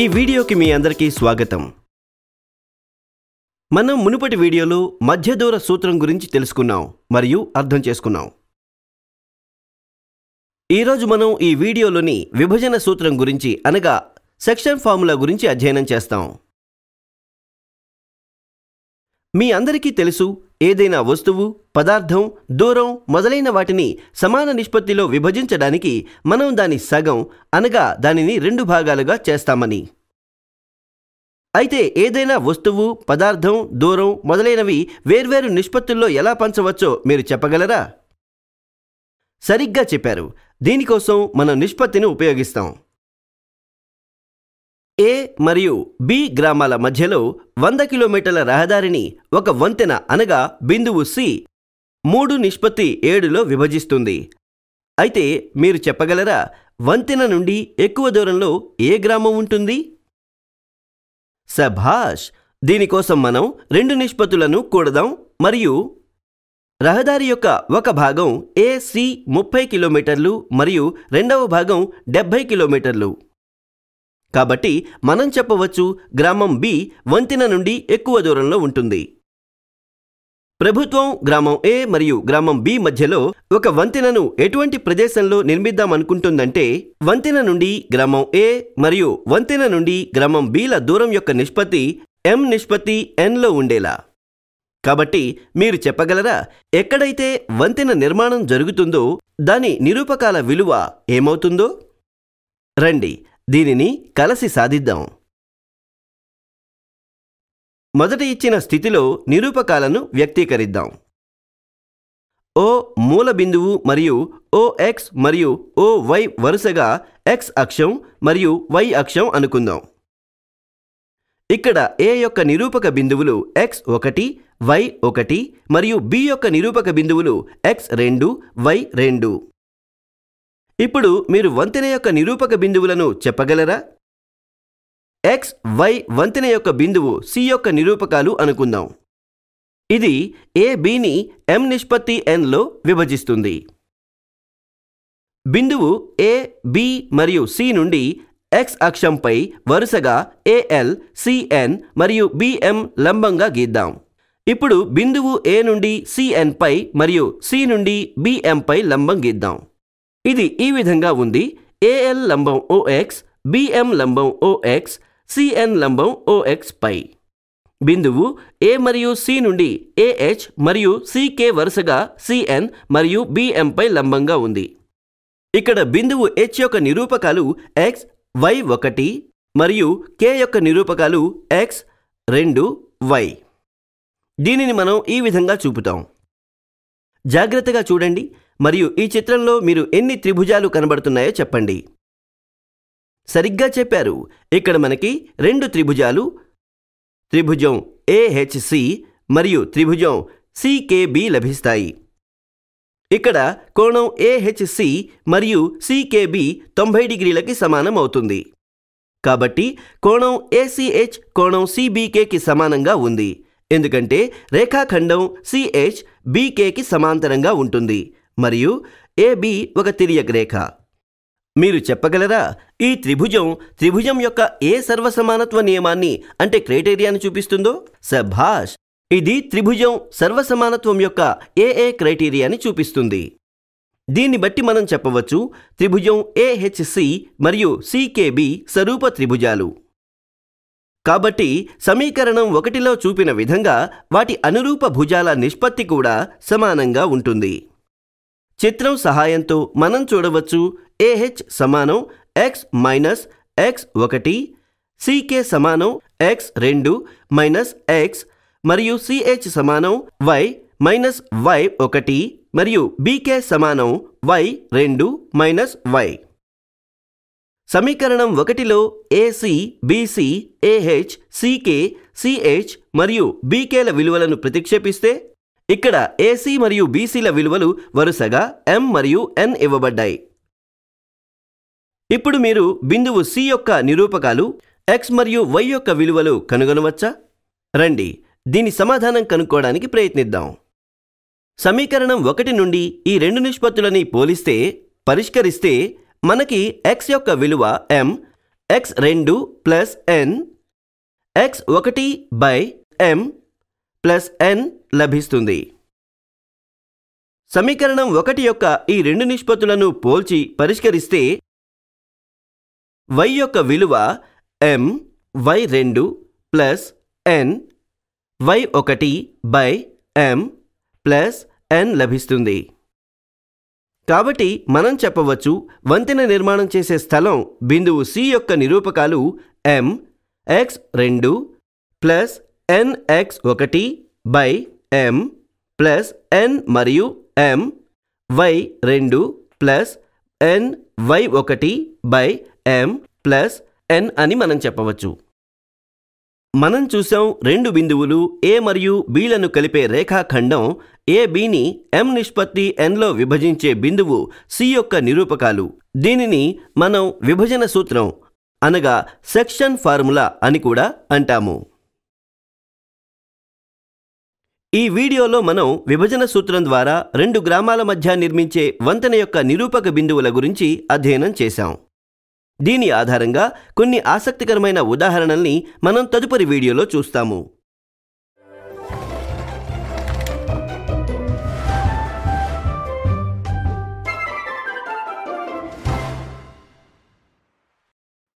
ఈ వీడియోకి మీ అందరికీ స్వాగతం మనం మునుపటి వీడియోలో దూర సూత్రం గురించి తెలుసుకున్నాం మరియు అర్థం చేసుకున్నాం ఈరోజు మనం ఈ వీడియోలోని విభజన సూత్రం గురించి అనగా సెక్షన్ ఫార్ములా గురించి అధ్యయనం చేస్తాం మీ అందరికీ తెలుసు ఏదైనా వస్తువు పదార్థం దూరం మొదలైన వాటిని సమాన నిష్పత్తిలో విభజించడానికి మనం దాని సగం అనగా దానిని రెండు భాగాలుగా చేస్తామని అయితే ఏదైనా వస్తువు పదార్థం దూరం మొదలైనవి వేర్వేరు నిష్పత్తుల్లో ఎలా పంచవచ్చో మీరు చెప్పగలరా సరిగ్గా చెప్పారు దీనికోసం మనం నిష్పత్తిని ఉపయోగిస్తాం ఏ మరియు బి గ్రామాల మధ్యలో వంద కిలోమీటర్ల రహదారిని ఒక వంతెన అనగా బిందువు సి మూడు నిష్పత్తి ఏడులో విభజిస్తుంది అయితే మీరు చెప్పగలరా వంతెన నుండి ఎక్కువ దూరంలో ఏ గ్రామం ఉంటుంది సభాష్ దీనికోసం మనం రెండు నిష్పత్తులను కూడదాం మరియు రహదారి యొక్క ఒక భాగం ఏ సి ముప్పై కిలోమీటర్లు మరియు రెండవ భాగం డెబ్బై కిలోమీటర్లు కాబట్టి మనం చెప్పవచ్చు గ్రామం బి వంతెన నుండి ఎక్కువ దూరంలో ఉంటుంది ప్రభుత్వం గ్రామం ఏ మరియు గ్రామం బి మధ్యలో ఒక వంతెనను ఎటువంటి ప్రదేశంలో నిర్మిద్దామనుకుంటుందంటే వంతెన నుండి గ్రామం ఏ మరియు వంతెన నుండి గ్రామం బిల దూరం యొక్క నిష్పత్తి ఎం నిష్పత్తి ఎన్లో ఉండేలా కాబట్టి మీరు చెప్పగలరా ఎక్కడైతే వంతెన నిర్మాణం జరుగుతుందో దాని నిరూపకాల విలువ ఏమవుతుందో రండి దీనిని కలసి సాధిద్దాం మొదట ఇచ్చిన స్థితిలో నిరూపకాలను వ్యక్తీకరిద్దాం ఓ మూల బిందువు మరియు ఓ ఎక్స్ మరియు ఓ వై వరుసగా ఎక్స్ అక్షం మరియు వై అక్షం అనుకుందాం ఇక్కడ ఏ యొక్క నిరూపక బిందువులు ఎక్స్ ఒకటి వై ఒకటి మరియు బి యొక్క నిరూపక బిందువులు ఎక్స్ రెండు వై రెండు ఇప్పుడు మీరు వంతెన యొక్క నిరూపక బిందువులను చెప్పగలరా ఎక్స్ వై వంతెన యొక్క బిందువు సి యొక్క నిరూపకాలు అనుకుందాం ఇది ఏ బిని ఎం నిష్పత్తి ఎన్లో విభజిస్తుంది బిందువు ఏ బి మరియు సి నుండి ఎక్స్ అక్షంపై వరుసగా ఏఎల్ సిఎన్ మరియు బిఎం లంబంగా గీద్దాం ఇప్పుడు బిందువు ఏ నుండి సిఎన్పై మరియు సి నుండి బిఎంపై లంబం గీద్దాం ఇది ఈ విధంగా ఉంది ఏఎల్ లంబం ఓఎక్స్ బిఎం లంబం ఓఎక్స్ సిఎన్ లంబం ఓఎక్స్ పై బిందువు ఏ మరియు సి నుండి ఏహెచ్ మరియు సికే వరుసగా సిఎన్ మరియు పై లంబంగా ఉంది ఇక్కడ బిందువు హెచ్ యొక్క నిరూపకాలు ఎక్స్ వై ఒకటి మరియు కే యొక్క నిరూపకాలు ఎక్స్ రెండు వై దీనిని మనం ఈ విధంగా చూపుతాం జాగ్రత్తగా చూడండి మరియు ఈ చిత్రంలో మీరు ఎన్ని త్రిభుజాలు కనబడుతున్నాయో చెప్పండి సరిగ్గా చెప్పారు ఇక్కడ మనకి రెండు త్రిభుజాలు త్రిభుజం ఏహెచ్సి మరియు త్రిభుజం సికేబి లభిస్తాయి ఇక్కడ కోణం ఏహెచ్సి మరియు సికేబి తొంభై డిగ్రీలకి సమానం అవుతుంది కాబట్టి కోణం ఏసీహెచ్ కోణం సిబికేకి సమానంగా ఉంది ఎందుకంటే రేఖాఖండం సిహెచ్ బీకేకి సమాంతరంగా ఉంటుంది మరియు ఏబి ఒక తిరియక్ రేఖ మీరు చెప్పగలరా ఈ త్రిభుజం త్రిభుజం యొక్క ఏ సర్వసమానత్వ నియమాన్ని అంటే క్రైటీరియాను చూపిస్తుందో సభాష్ ఇది త్రిభుజం సర్వసమానత్వం యొక్క ఏఏ క్రైటీరియాని చూపిస్తుంది దీన్ని బట్టి మనం చెప్పవచ్చు త్రిభుజం ఏహెచ్సి మరియు సికేబి సరూప త్రిభుజాలు కాబట్టి సమీకరణం ఒకటిలో చూపిన విధంగా వాటి అనురూప భుజాల నిష్పత్తి కూడా సమానంగా ఉంటుంది చిత్రం సహాయంతో మనం చూడవచ్చు ఏహెచ్ సమానం ఎక్స్ మైనస్ ఎక్స్ ఒకటి సికే సమానం ఎక్స్ రెండు మైనస్ ఎక్స్ మరియు సిహెచ్ సమానం వై మైనస్ వై ఒకటి మరియు బీకే సమానం వై రెండు మైనస్ వై సమీకరణం ఒకటిలో AC BC AH CK CH మరియు బీకేల విలువలను ప్రతిక్షేపిస్తే ఇక్కడ ఏసీ మరియు బీసీల విలువలు వరుసగా ఎం మరియు ఎన్ ఇవ్వబడ్డాయి ఇప్పుడు మీరు బిందువు సి యొక్క నిరూపకాలు ఎక్స్ మరియు వై యొక్క విలువలు కనుగొనవచ్చా రండి దీని సమాధానం కనుక్కోవడానికి ప్రయత్నిద్దాం సమీకరణం ఒకటి నుండి ఈ రెండు నిష్పత్తులని పోలిస్తే పరిష్కరిస్తే మనకి ఎక్స్ యొక్క విలువ ఎం ఎక్స్ రెండు ప్లస్ ఎన్ ఎక్స్ ఒకటి బై ఎం ప్లస్ ఎన్ లభిస్తుంది సమీకరణం ఒకటి యొక్క ఈ రెండు నిష్పత్తులను పోల్చి పరిష్కరిస్తే వై యొక్క విలువ ఎం వై రెండు ప్లస్ ఎన్ వై ఒకటి బై ఎం ప్లస్ ఎన్ లభిస్తుంది కాబట్టి మనం చెప్పవచ్చు వంతెన నిర్మాణం చేసే స్థలం బిందువు సి యొక్క నిరూపకాలు ఎం ఎక్స్ రెండు ప్లస్ ఎన్ఎక్స్ ఒకటి బై ఎం ప్లస్ ఎన్ మరియు ఎం వై రెండు ప్లస్ ఎన్ వై ఒకటి బై ఎం ప్లస్ ఎన్ అని మనం చెప్పవచ్చు మనం చూసాం రెండు బిందువులు ఏ మరియు బీలను కలిపే రేఖాఖండం ఏబీని ఎం నిష్పత్తి ఎన్లో విభజించే బిందువు సి యొక్క నిరూపకాలు దీనిని మనం విభజన సూత్రం అనగా సెక్షన్ ఫార్ములా అని కూడా అంటాము ఈ వీడియోలో మనం విభజన సూత్రం ద్వారా రెండు గ్రామాల మధ్య నిర్మించే వంతెన యొక్క నిరూపక బిందువుల గురించి అధ్యయనం చేశాం దీని ఆధారంగా కొన్ని ఆసక్తికరమైన ఉదాహరణల్ని మనం తదుపరి వీడియోలో చూస్తాము